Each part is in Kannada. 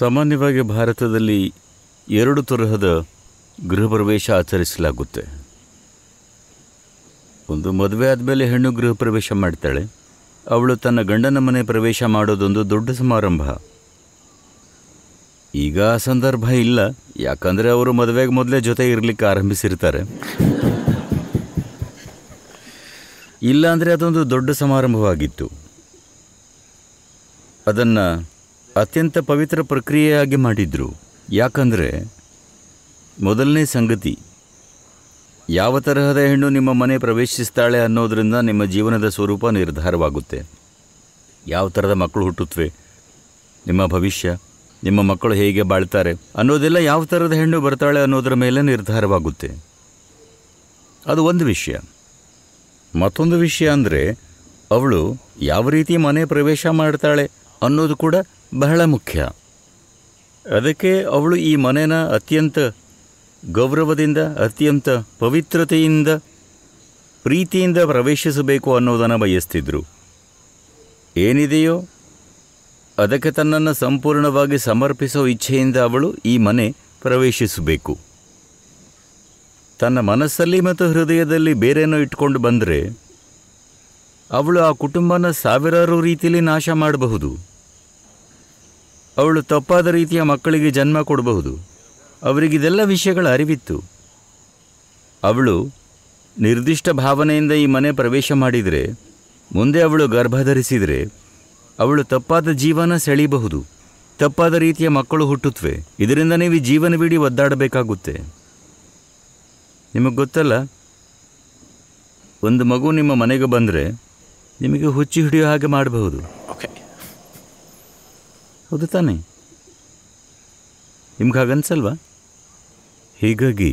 ಸಾಮಾನ್ಯವಾಗಿ ಭಾರತದಲ್ಲಿ ಎರಡು ತರಹದ ಗೃಹ ಪ್ರವೇಶ ಆಚರಿಸಲಾಗುತ್ತೆ ಒಂದು ಮದುವೆ ಆದಮೇಲೆ ಹೆಣ್ಣು ಗೃಹ ಪ್ರವೇಶ ಮಾಡ್ತಾಳೆ ಅವಳು ತನ್ನ ಗಂಡನ ಮನೆ ಪ್ರವೇಶ ಮಾಡೋದೊಂದು ದೊಡ್ಡ ಸಮಾರಂಭ ಈಗ ಆ ಸಂದರ್ಭ ಇಲ್ಲ ಯಾಕಂದರೆ ಅವರು ಮದುವೆಗೆ ಮೊದಲೇ ಜೊತೆ ಇರಲಿಕ್ಕೆ ಆರಂಭಿಸಿರ್ತಾರೆ ಇಲ್ಲಾಂದರೆ ಅದೊಂದು ದೊಡ್ಡ ಸಮಾರಂಭವಾಗಿತ್ತು ಅದನ್ನು ಅತ್ಯಂತ ಪವಿತ್ರ ಪ್ರಕ್ರಿಯೆಯಾಗಿ ಮಾಡಿದರು ಯಾಕಂದರೆ ಮೊದಲನೇ ಸಂಗತಿ ಯಾವ ತರಹದ ಹೆಣ್ಣು ನಿಮ್ಮ ಮನೆ ಪ್ರವೇಶಿಸ್ತಾಳೆ ಅನ್ನೋದರಿಂದ ನಿಮ್ಮ ಜೀವನದ ಸ್ವರೂಪ ನಿರ್ಧಾರವಾಗುತ್ತೆ ಯಾವ ಥರದ ಮಕ್ಕಳು ಹುಟ್ಟುತ್ತವೆ ನಿಮ್ಮ ಭವಿಷ್ಯ ನಿಮ್ಮ ಮಕ್ಕಳು ಹೇಗೆ ಬಾಳ್ತಾರೆ ಅನ್ನೋದೆಲ್ಲ ಯಾವ ಥರದ ಹೆಣ್ಣು ಬರ್ತಾಳೆ ಅನ್ನೋದರ ಮೇಲೆ ನಿರ್ಧಾರವಾಗುತ್ತೆ ಅದು ಒಂದು ವಿಷಯ ಮತ್ತೊಂದು ವಿಷಯ ಅಂದರೆ ಅವಳು ಯಾವ ರೀತಿ ಮನೆ ಪ್ರವೇಶ ಮಾಡ್ತಾಳೆ ಅನ್ನೋದು ಕೂಡ ಬಹಳ ಮುಖ್ಯ ಅದಕ್ಕೆ ಅವಳು ಈ ಮನೆನ ಅತ್ಯಂತ ಗೌರವದಿಂದ ಅತ್ಯಂತ ಪವಿತ್ರತೆಯಿಂದ ಪ್ರೀತಿಯಿಂದ ಪ್ರವೇಶಿಸಬೇಕು ಅನ್ನೋದನ್ನು ಬಯಸ್ತಿದ್ರು ಏನಿದೆಯೋ ಅದಕ್ಕೆ ತನ್ನನ್ನು ಸಂಪೂರ್ಣವಾಗಿ ಸಮರ್ಪಿಸೋ ಇಚ್ಛೆಯಿಂದ ಅವಳು ಈ ಮನೆ ಪ್ರವೇಶಿಸಬೇಕು ತನ್ನ ಮನಸ್ಸಲ್ಲಿ ಮತ್ತು ಹೃದಯದಲ್ಲಿ ಬೇರೇನೋ ಇಟ್ಕೊಂಡು ಬಂದರೆ ಅವಳು ಆ ಕುಟುಂಬನ ಸಾವಿರಾರು ರೀತಿಯಲ್ಲಿ ನಾಶ ಮಾಡಬಹುದು ಅವಳು ತಪ್ಪಾದ ರೀತಿಯ ಮಕ್ಕಳಿಗೆ ಜನ್ಮ ಕೊಡಬಹುದು ಅವರಿಗಿದೆಲ್ಲ ವಿಷಯಗಳ ಅರಿವಿತ್ತು ಅವಳು ನಿರ್ದಿಷ್ಟ ಭಾವನೆಯಿಂದ ಈ ಮನೆ ಪ್ರವೇಶ ಮಾಡಿದರೆ ಮುಂದೆ ಅವಳು ಗರ್ಭಧರಿಸಿದರೆ ಅವಳು ತಪ್ಪಾದ ಜೀವನ ಸೆಳೀಬಹುದು ತಪ್ಪಾದ ರೀತಿಯ ಮಕ್ಕಳು ಹುಟ್ಟುತ್ತವೆ ಇದರಿಂದ ನೀವು ಜೀವನವಿಡಿ ಒದ್ದಾಡಬೇಕಾಗುತ್ತೆ ನಿಮಗೆ ಗೊತ್ತಲ್ಲ ಒಂದು ಮಗು ನಿಮ್ಮ ಮನೆಗೆ ಬಂದರೆ ನಿಮಗೆ ಹುಚ್ಚಿ ಹಿಡಿಯೋ ಹಾಗೆ ಮಾಡಬಹುದು ಓಕೆ ಹೌದು ನಿಮ್ಗೆ ಹಾಗನ್ಸಲ್ವಾ ಹೀಗಾಗಿ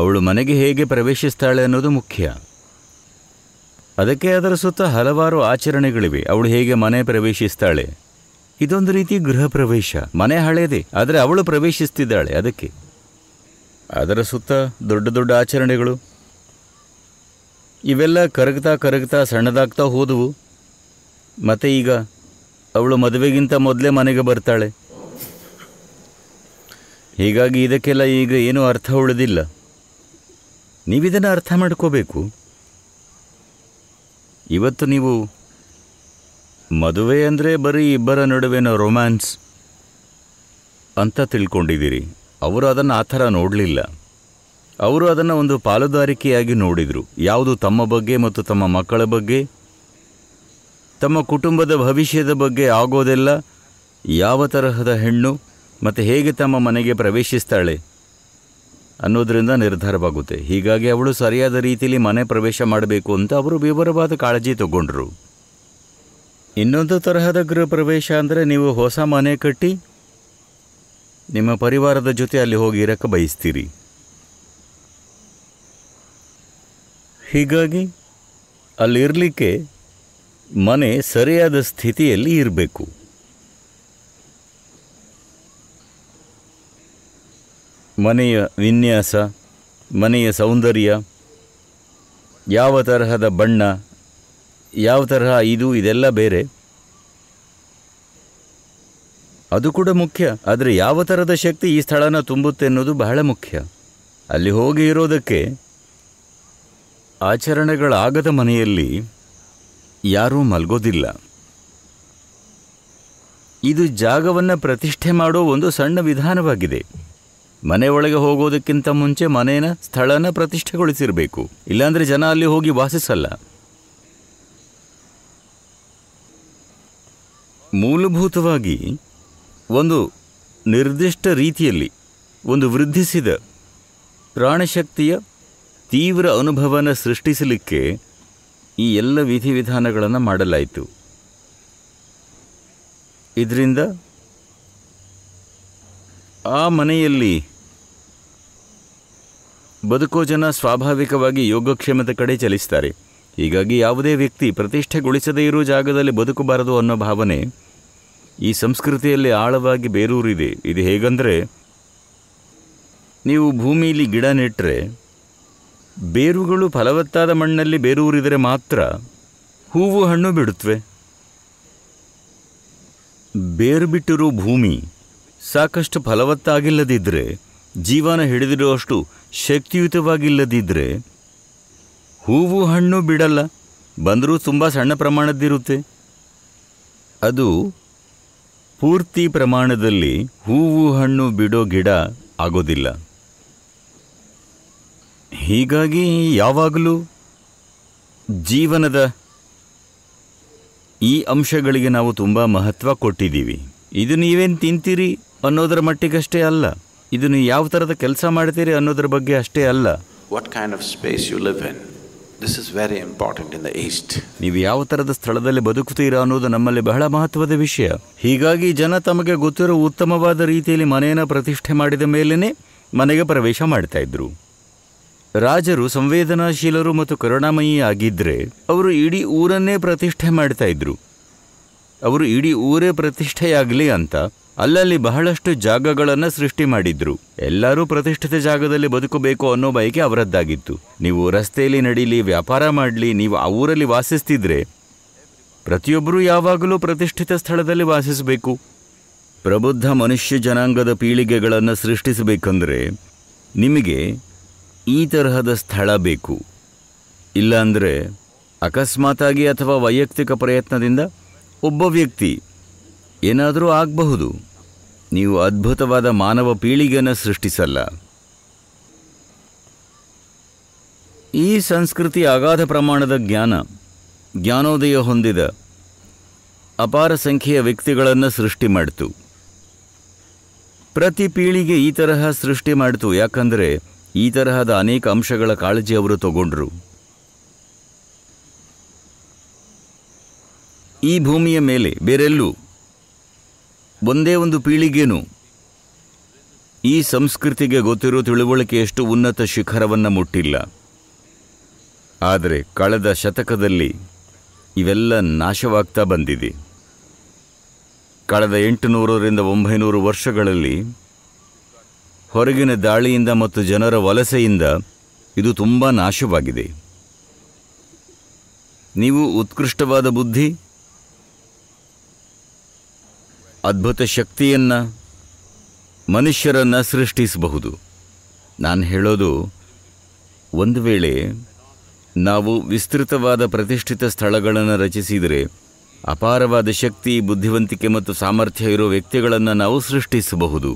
ಅವಳು ಮನೆಗೆ ಹೇಗೆ ಪ್ರವೇಶಿಸ್ತಾಳೆ ಅನ್ನೋದು ಮುಖ್ಯ ಅದಕ್ಕೆ ಅದರ ಸುತ್ತ ಹಲವಾರು ಆಚರಣೆಗಳಿವೆ ಅವಳು ಹೇಗೆ ಮನೆ ಪ್ರವೇಶಿಸ್ತಾಳೆ ಇದೊಂದು ರೀತಿ ಗೃಹ ಪ್ರವೇಶ ಮನೆ ಹಳೆಯದೆ ಆದರೆ ಅವಳು ಪ್ರವೇಶಿಸ್ತಿದ್ದಾಳೆ ಅದಕ್ಕೆ ಅದರ ಸುತ್ತ ದೊಡ್ಡ ದೊಡ್ಡ ಆಚರಣೆಗಳು ಇವೆಲ್ಲ ಕರಗ್ತಾ ಕರಗ್ತಾ ಸಣ್ಣದಾಗ್ತಾ ಹೋದವು ಮತ್ತೆ ಈಗ ಅವಳು ಮದುವೆಗಿಂತ ಮೊದಲೇ ಮನೆಗೆ ಬರ್ತಾಳೆ ಹೀಗಾಗಿ ಇದಕ್ಕೆಲ್ಲ ಈಗ ಏನೂ ಅರ್ಥ ಉಳಿದಿಲ್ಲ ನೀವಿದನ್ನು ಅರ್ಥ ಮಾಡ್ಕೋಬೇಕು ಇವತ್ತು ನೀವು ಮದುವೆ ಅಂದರೆ ಬರೀ ಇಬ್ಬರ ನಡುವೆನ ರೊಮ್ಯಾನ್ಸ್ ಅಂತ ತಿಳ್ಕೊಂಡಿದ್ದೀರಿ ಅವರು ಅದನ್ನು ಆ ಥರ ನೋಡಲಿಲ್ಲ ಅವರು ಅದನ್ನು ಒಂದು ಪಾಲುದಾರಿಕೆಯಾಗಿ ನೋಡಿದರು ಯಾವುದು ತಮ್ಮ ಬಗ್ಗೆ ಮತ್ತು ತಮ್ಮ ಮಕ್ಕಳ ಬಗ್ಗೆ ತಮ್ಮ ಕುಟುಂಬದ ಭವಿಷ್ಯದ ಬಗ್ಗೆ ಆಗೋದೆಲ್ಲ ಯಾವ ತರಹದ ಹೆಣ್ಣು ಮತ್ತು ಹೇಗೆ ತಮ್ಮ ಮನೆಗೆ ಪ್ರವೇಶಿಸ್ತಾಳೆ ಅನ್ನೋದರಿಂದ ನಿರ್ಧಾರವಾಗುತ್ತೆ ಹೀಗಾಗಿ ಅವಳು ಸರಿಯಾದ ರೀತಿಯಲ್ಲಿ ಮನೆ ಪ್ರವೇಶ ಮಾಡಬೇಕು ಅಂತ ಅವರು ವಿವರವಾದ ಕಾಳಜಿ ತಗೊಂಡ್ರು ಇನ್ನೊಂದು ತರಹದ ಗೃಹ ಪ್ರವೇಶ ಅಂದರೆ ನೀವು ಹೊಸ ಮನೆ ಕಟ್ಟಿ ನಿಮ್ಮ ಪರಿವಾರದ ಜೊತೆ ಅಲ್ಲಿ ಹೋಗಿ ಇರಕ್ಕೆ ಬಯಸ್ತೀರಿ ಹೀಗಾಗಿ ಅಲ್ಲಿರಲಿಕ್ಕೆ ಮನೆ ಸರಿಯಾದ ಸ್ಥಿತಿಯಲ್ಲಿ ಇರಬೇಕು ಮನೆಯ ವಿನ್ಯಾಸ ಮನೆಯ ಸೌಂದರ್ಯ ಯಾವ ತರಹದ ಬಣ್ಣ ಯಾವ ತರಹ ಇದು ಇದೆಲ್ಲ ಬೇರೆ ಅದು ಕೂಡ ಮುಖ್ಯ ಆದರೆ ಯಾವ ಥರದ ಶಕ್ತಿ ಈ ಸ್ಥಳನ ತುಂಬುತ್ತೆ ಅನ್ನೋದು ಬಹಳ ಮುಖ್ಯ ಅಲ್ಲಿ ಹೋಗಿ ಇರೋದಕ್ಕೆ ಆಚರಣೆಗಳಾಗದ ಮನೆಯಲ್ಲಿ ಯಾರೂ ಮಲ್ಗೋದಿಲ್ಲ ಇದು ಜಾಗವನ್ನು ಪ್ರತಿಷ್ಠೆ ಮಾಡೋ ಒಂದು ಸಣ್ಣ ವಿಧಾನವಾಗಿದೆ ಮನೆ ಒಳಗೆ ಹೋಗೋದಕ್ಕಿಂತ ಮುಂಚೆ ಮನೆಯ ಸ್ಥಳನ ಪ್ರತಿಷ್ಠೆಗೊಳಿಸಿರಬೇಕು ಇಲ್ಲಾಂದರೆ ಜನ ಅಲ್ಲಿ ಹೋಗಿ ವಾಸಿಸಲ್ಲ ಮೂಲಭೂತವಾಗಿ ಒಂದು ನಿರ್ದಿಷ್ಟ ರೀತಿಯಲ್ಲಿ ಒಂದು ವೃದ್ಧಿಸಿದ ಪ್ರಾಣಶಕ್ತಿಯ ತೀವ್ರ ಅನುಭವನ ಸೃಷ್ಟಿಸಲಿಕ್ಕೆ ಈ ಎಲ್ಲ ವಿಧಿವಿಧಾನಗಳನ್ನು ಮಾಡಲಾಯಿತು ಇದರಿಂದ ಆ ಮನೆಯಲ್ಲಿ ಬದುಕೋ ಜನ ಸ್ವಾಭಾವಿಕವಾಗಿ ಯೋಗಕ್ಷೇಮದ ಕಡೆ ಚಲಿಸ್ತಾರೆ ಹೀಗಾಗಿ ಯಾವುದೇ ವ್ಯಕ್ತಿ ಪ್ರತಿಷ್ಠೆಗೊಳಿಸದೇ ಇರೋ ಜಾಗದಲ್ಲಿ ಬದುಕಬಾರದು ಅನ್ನೋ ಭಾವನೆ ಈ ಸಂಸ್ಕೃತಿಯಲ್ಲಿ ಆಳವಾಗಿ ಬೇರೂರಿದೆ ಇದು ಹೇಗಂದರೆ ನೀವು ಭೂಮಿಯಲ್ಲಿ ಗಿಡ ನೆಟ್ಟರೆ ಬೇರುಗಳು ಫಲವತ್ತಾದ ಮಣ್ಣಲ್ಲಿ ಬೇರೂರಿದರೆ ಮಾತ್ರ ಹೂವು ಹಣ್ಣು ಬಿಡುತ್ತವೆ ಬೇರು ಬಿಟ್ಟಿರೋ ಭೂಮಿ ಸಾಕಷ್ಟು ಫಲವತ್ತಾಗಿಲ್ಲದಿದ್ದರೆ ಜೀವನ ಹಿಡಿದಿರುವಷ್ಟು ಶಕ್ತಿಯುತವಾಗಿಲ್ಲದಿದ್ದರೆ ಹೂವು ಹಣ್ಣು ಬಿಡಲ್ಲ ಬಂದರೂ ತುಂಬ ಸಣ್ಣ ಪ್ರಮಾಣದ್ದಿರುತ್ತೆ ಅದು ಪೂರ್ತಿ ಪ್ರಮಾಣದಲ್ಲಿ ಹೂವು ಹಣ್ಣು ಬಿಡೋ ಗಿಡ ಆಗೋದಿಲ್ಲ ಹೀಗಾಗಿ ಯಾವಾಗಲೂ ಜೀವನದ ಈ ಅಂಶಗಳಿಗೆ ನಾವು ತುಂಬ ಮಹತ್ವ ಕೊಟ್ಟಿದ್ದೀವಿ ಇದು ನೀವೇನು ತಿಂತೀರಿ ಅನ್ನೋದರ ಮಟ್ಟಿಗಷ್ಟೇ ಅಲ್ಲ ಇದು ನೀವು ಯಾವ ಥರದ ಕೆಲಸ ಮಾಡ್ತೀರಿ ಅನ್ನೋದ್ರ ಬಗ್ಗೆ ಅಷ್ಟೇ ಅಲ್ಲ what kind of space you live in this is very important in the east ನೀವು ಯಾವ ಥರದ ಸ್ಥಳದಲ್ಲಿ ಬದುಕುತ್ತೀರಾ ಅನ್ನೋದು ನಮ್ಮಲ್ಲಿ ಬಹಳ ಮಹತ್ವದ ವಿಷಯ ಹೀಗಾಗಿ ಜನ ತಮಗೆ ಗೊತ್ತಿರೋ ಉತ್ತಮವಾದ ರೀತಿಯಲ್ಲಿ ಮನೆಯನ್ನು ಪ್ರತಿಷ್ಠೆ ಮಾಡಿದ ಮೇಲೇ ಮನೆಗೆ ಪ್ರವೇಶ ಮಾಡ್ತಾ ಇದ್ರು ರಾಜರು ಸಂವೇದನಾಶೀಲರು ಮತ್ತು ಕರುಣಾಮಯಿ ಆಗಿದ್ದರೆ ಅವರು ಇಡೀ ಊರನ್ನೇ ಪ್ರತಿಷ್ಠೆ ಮಾಡ್ತಾ ಇದ್ರು ಅವರು ಇಡೀ ಊರೇ ಪ್ರತಿಷ್ಠೆಯಾಗಲಿ ಅಂತ ಅಲ್ಲಲ್ಲಿ ಬಹಳಷ್ಟು ಜಾಗಗಳನ್ನು ಸೃಷ್ಟಿ ಮಾಡಿದ್ರು ಎಲ್ಲರೂ ಪ್ರತಿಷ್ಠಿತ ಜಾಗದಲ್ಲಿ ಬದುಕಬೇಕು ಅನ್ನೋ ಬಯಕೆ ಅವರದ್ದಾಗಿತ್ತು ನೀವು ರಸ್ತೆಯಲ್ಲಿ ನಡೀಲಿ ವ್ಯಾಪಾರ ಮಾಡಲಿ ನೀವು ಆ ಊರಲ್ಲಿ ವಾಸಿಸ್ತಿದ್ರೆ ಪ್ರತಿಯೊಬ್ಬರೂ ಯಾವಾಗಲೂ ಪ್ರತಿಷ್ಠಿತ ಸ್ಥಳದಲ್ಲಿ ವಾಸಿಸಬೇಕು ಪ್ರಬುದ್ಧ ಮನುಷ್ಯ ಜನಾಂಗದ ಪೀಳಿಗೆಗಳನ್ನು ಸೃಷ್ಟಿಸಬೇಕಂದ್ರೆ ನಿಮಗೆ ಈ ತರಹದ ಸ್ಥಳ ಬೇಕು ಇಲ್ಲಾಂದರೆ ಅಕಸ್ಮಾತಾಗಿ ಅಥವಾ ವೈಯಕ್ತಿಕ ಪ್ರಯತ್ನದಿಂದ ಒಬ್ಬ ವ್ಯಕ್ತಿ ಏನಾದರೂ ಆಗಬಹುದು ನೀವು ಅದ್ಭುತವಾದ ಮಾನವ ಪೀಳಿಗೆಯನ್ನು ಸೃಷ್ಟಿಸಲ್ಲ ಈ ಸಂಸ್ಕೃತಿ ಅಗಾಧ ಪ್ರಮಾಣದ ಜ್ಞಾನ ಜ್ಞಾನೋದಯ ಹೊಂದಿದ ಅಪಾರ ಸಂಖ್ಯೆಯ ವ್ಯಕ್ತಿಗಳನ್ನು ಸೃಷ್ಟಿ ಮಾಡಿತು ಪ್ರತಿ ಪೀಳಿಗೆ ಈ ತರಹ ಸೃಷ್ಟಿ ಮಾಡಿತು ಯಾಕಂದರೆ ಈ ತರಹದ ಅನೇಕ ಅಂಶಗಳ ಕಾಳಜಿ ಅವರು ತಗೊಂಡ್ರು ಈ ಭೂಮಿಯ ಮೇಲೆ ಬೇರೆಲ್ಲೂ ಒಂದೇ ಒಂದು ಪೀಳಿಗೆನೂ ಈ ಸಂಸ್ಕೃತಿಗೆ ಗೊತ್ತಿರೋ ಎಷ್ಟು ಉನ್ನತ ಶಿಖರವನ್ನು ಮುಟ್ಟಿಲ್ಲ ಆದರೆ ಕಳೆದ ಶತಕದಲ್ಲಿ ಇವೆಲ್ಲ ನಾಶವಾಗ್ತಾ ಬಂದಿದೆ ಕಳೆದ ಎಂಟುನೂರರಿಂದ ಒಂಬೈನೂರು ವರ್ಷಗಳಲ್ಲಿ ಹೊರಗಿನ ದಾಳಿಯಿಂದ ಮತ್ತು ಜನರ ವಲಸೆಯಿಂದ ಇದು ತುಂಬ ನಾಶವಾಗಿದೆ ನೀವು ಉತ್ಕೃಷ್ಟವಾದ ಬುದ್ಧಿ ಅದ್ಭುತ ಶಕ್ತಿಯನ್ನು ಮನುಷ್ಯರನ್ನು ಸೃಷ್ಟಿಸಬಹುದು ನಾನು ಹೇಳೋದು ಒಂದು ವೇಳೆ ನಾವು ವಿಸ್ತೃತವಾದ ಪ್ರತಿಷ್ಠಿತ ಸ್ಥಳಗಳನ್ನು ರಚಿಸಿದರೆ ಅಪಾರವಾದ ಶಕ್ತಿ ಬುದ್ಧಿವಂತಿಕೆ ಮತ್ತು ಸಾಮರ್ಥ್ಯ ಇರೋ ವ್ಯಕ್ತಿಗಳನ್ನು ನಾವು ಸೃಷ್ಟಿಸಬಹುದು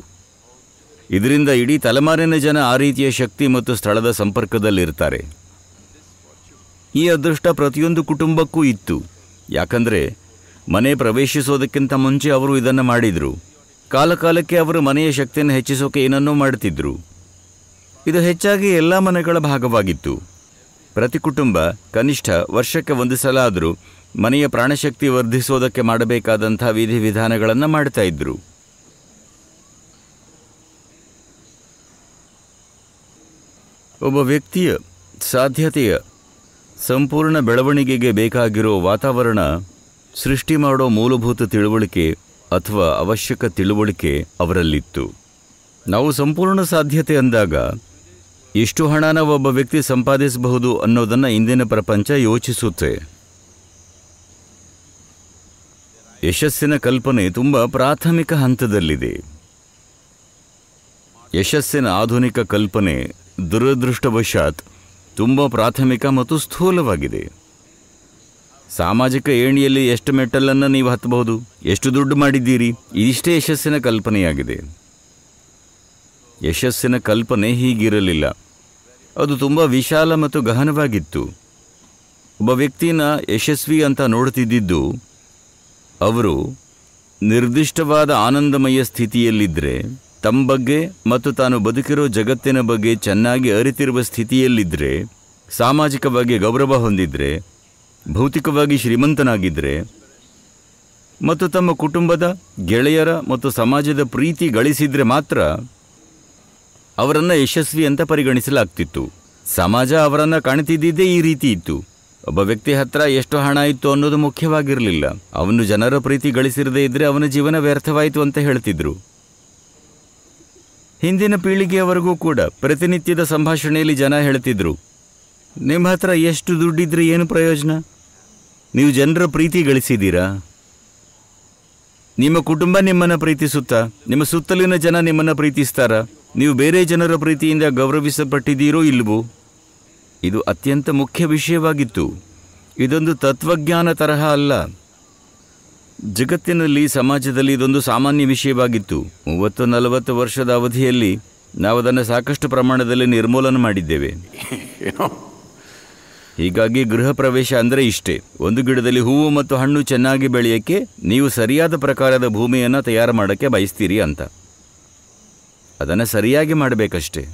ಇದರಿಂದ ಇಡೀ ತಲೆಮಾರಿನ ಜನ ಆ ರೀತಿಯ ಶಕ್ತಿ ಮತ್ತು ಸ್ಥಳದ ಸಂಪರ್ಕದಲ್ಲಿರ್ತಾರೆ ಈ ಅದೃಷ್ಟ ಪ್ರತಿಯೊಂದು ಕುಟುಂಬಕ್ಕೂ ಇತ್ತು ಯಾಕಂದರೆ ಮನೆ ಪ್ರವೇಶಿಸೋದಕ್ಕಿಂತ ಮುಂಚೆ ಅವರು ಇದನ್ನು ಮಾಡಿದರು ಕಾಲಕಾಲಕ್ಕೆ ಅವರು ಮನೆಯ ಶಕ್ತಿಯನ್ನು ಹೆಚ್ಚಿಸೋಕೆ ಏನನ್ನೂ ಮಾಡುತ್ತಿದ್ದರು ಇದು ಹೆಚ್ಚಾಗಿ ಎಲ್ಲ ಮನೆಗಳ ಭಾಗವಾಗಿತ್ತು ಪ್ರತಿ ಕುಟುಂಬ ಕನಿಷ್ಠ ವರ್ಷಕ್ಕೆ ಒಂದು ಸಲ ಆದರೂ ಮನೆಯ ಪ್ರಾಣಶಕ್ತಿ ವರ್ಧಿಸೋದಕ್ಕೆ ಮಾಡಬೇಕಾದಂಥ ವಿಧಿವಿಧಾನಗಳನ್ನು ಮಾಡ್ತಾ ಇದ್ರು ಒಬ್ಬ ವ್ಯಕ್ತಿಯ ಸಾಧ್ಯತೆಯ ಸಂಪೂರ್ಣ ಬೆಳವಣಿಗೆಗೆ ಬೇಕಾಗಿರೋ ವಾತಾವರಣ ಸೃಷ್ಟಿ ಮಾಡೋ ಮೂಲಭೂತ ತಿಳುವಳಿಕೆ ಅಥವಾ ಅವಶ್ಯಕ ತಿಳುವಳಿಕೆ ಅವರಲ್ಲಿತ್ತು ನಾವು ಸಂಪೂರ್ಣ ಸಾಧ್ಯತೆ ಅಂದಾಗ ಎಷ್ಟು ಹಣನ ಒಬ್ಬ ವ್ಯಕ್ತಿ ಸಂಪಾದಿಸಬಹುದು ಅನ್ನೋದನ್ನು ಇಂದಿನ ಪ್ರಪಂಚ ಯೋಚಿಸುತ್ತೆ ಯಶಸ್ಸಿನ ಕಲ್ಪನೆ ತುಂಬ ಪ್ರಾಥಮಿಕ ಹಂತದಲ್ಲಿದೆ ಯಶಸ್ಸಿನ ಆಧುನಿಕ ಕಲ್ಪನೆ ದುರದೃಷ್ಟವಶಾತ್ ತುಂಬ ಪ್ರಾಥಮಿಕ ಮತ್ತು ಸ್ಥೂಲವಾಗಿದೆ ಸಾಮಾಜಿಕ ಏಣಿಯಲ್ಲಿ ಎಷ್ಟು ಮೆಟ್ಟಲನ್ನು ನೀವು ಹತ್ತಬಹುದು ಎಷ್ಟು ದುಡ್ಡು ಮಾಡಿದ್ದೀರಿ ಇದಿಷ್ಟೇ ಯಶಸ್ಸಿನ ಕಲ್ಪನೆಯಾಗಿದೆ ಯಶಸ್ಸಿನ ಕಲ್ಪನೆ ಹೀಗಿರಲಿಲ್ಲ ಅದು ತುಂಬ ವಿಶಾಲ ಮತ್ತು ಗಹನವಾಗಿತ್ತು ಒಬ್ಬ ವ್ಯಕ್ತಿನ ಯಶಸ್ವಿ ಅಂತ ನೋಡ್ತಿದ್ದಿದ್ದು ಅವರು ನಿರ್ದಿಷ್ಟವಾದ ಆನಂದಮಯ ಸ್ಥಿತಿಯಲ್ಲಿದ್ದರೆ ತಮ್ಮ ಬಗ್ಗೆ ಮತ್ತು ತಾನು ಬದುಕಿರೋ ಜಗತ್ತಿನ ಬಗ್ಗೆ ಚೆನ್ನಾಗಿ ಅರಿತಿರುವ ಸ್ಥಿತಿಯಲ್ಲಿದ್ದರೆ ಸಾಮಾಜಿಕವಾಗಿ ಗೌರವ ಹೊಂದಿದ್ರೆ ಭೌತಿಕವಾಗಿ ಶ್ರೀಮಂತನಾಗಿದ್ದರೆ ಮತ್ತು ತಮ್ಮ ಕುಟುಂಬದ ಗೆಳೆಯರ ಮತ್ತು ಸಮಾಜದ ಪ್ರೀತಿ ಗಳಿಸಿದರೆ ಮಾತ್ರ ಅವರನ್ನು ಯಶಸ್ವಿ ಅಂತ ಪರಿಗಣಿಸಲಾಗ್ತಿತ್ತು ಸಮಾಜ ಅವರನ್ನು ಕಾಣ್ತಿದ್ದಿದ್ದೇ ಈ ರೀತಿ ಇತ್ತು ಒಬ್ಬ ವ್ಯಕ್ತಿ ಹತ್ರ ಎಷ್ಟು ಹಣ ಇತ್ತು ಅನ್ನೋದು ಮುಖ್ಯವಾಗಿರಲಿಲ್ಲ ಅವನು ಜನರ ಪ್ರೀತಿ ಗಳಿಸಿರದೇ ಇದ್ದರೆ ಅವನ ಜೀವನ ವ್ಯರ್ಥವಾಯಿತು ಅಂತ ಹೇಳ್ತಿದ್ರು ಹಿಂದಿನ ಪೀಳಿಗೆಯವರೆಗೂ ಕೂಡ ಪ್ರತಿನಿತ್ಯದ ಸಂಭಾಷಣೆಯಲ್ಲಿ ಜನ ಹೇಳ್ತಿದ್ರು ನಿಮ್ಮ ಹತ್ರ ಎಷ್ಟು ದುಡ್ಡಿದ್ರೆ ಏನು ಪ್ರಯೋಜನ ನೀವು ಜನರ ಪ್ರೀತಿ ಗಳಿಸಿದ್ದೀರಾ ನಿಮ್ಮ ಕುಟುಂಬ ನಿಮ್ಮನ್ನು ಪ್ರೀತಿಸುತ್ತಾ ನಿಮ್ಮ ಸುತ್ತಲಿನ ಜನ ನಿಮ್ಮನ್ನು ಪ್ರೀತಿಸ್ತಾರಾ ನೀವು ಬೇರೆ ಜನರ ಪ್ರೀತಿಯಿಂದ ಗೌರವಿಸಲ್ಪಟ್ಟಿದ್ದೀರೋ ಇಲ್ಲವೋ ಇದು ಅತ್ಯಂತ ಮುಖ್ಯ ವಿಷಯವಾಗಿತ್ತು ಇದೊಂದು ತತ್ವಜ್ಞಾನ ತರಹ ಅಲ್ಲ ಜಗತ್ತಿನಲ್ಲಿ ಸಮಾಜದಲ್ಲಿ ಇದೊಂದು ಸಾಮಾನ್ಯ ವಿಷಯವಾಗಿತ್ತು ಮೂವತ್ತು ನಲವತ್ತು ವರ್ಷದ ಅವಧಿಯಲ್ಲಿ ನಾವು ಅದನ್ನು ಸಾಕಷ್ಟು ಪ್ರಮಾಣದಲ್ಲಿ ನಿರ್ಮೂಲನೆ ಮಾಡಿದ್ದೇವೆ ಹೀಗಾಗಿ ಗೃಹ ಪ್ರವೇಶ ಅಂದರೆ ಇಷ್ಟೇ ಒಂದು ಗಿಡದಲ್ಲಿ ಹೂವು ಮತ್ತು ಹಣ್ಣು ಚೆನ್ನಾಗಿ ಬೆಳೆಯೋಕ್ಕೆ ನೀವು ಸರಿಯಾದ ಪ್ರಕಾರದ ಭೂಮಿಯನ್ನು ತಯಾರು ಮಾಡೋಕ್ಕೆ ಬಯಸ್ತೀರಿ ಅಂತ ಅದನ್ನು ಸರಿಯಾಗಿ ಮಾಡಬೇಕಷ್ಟೇ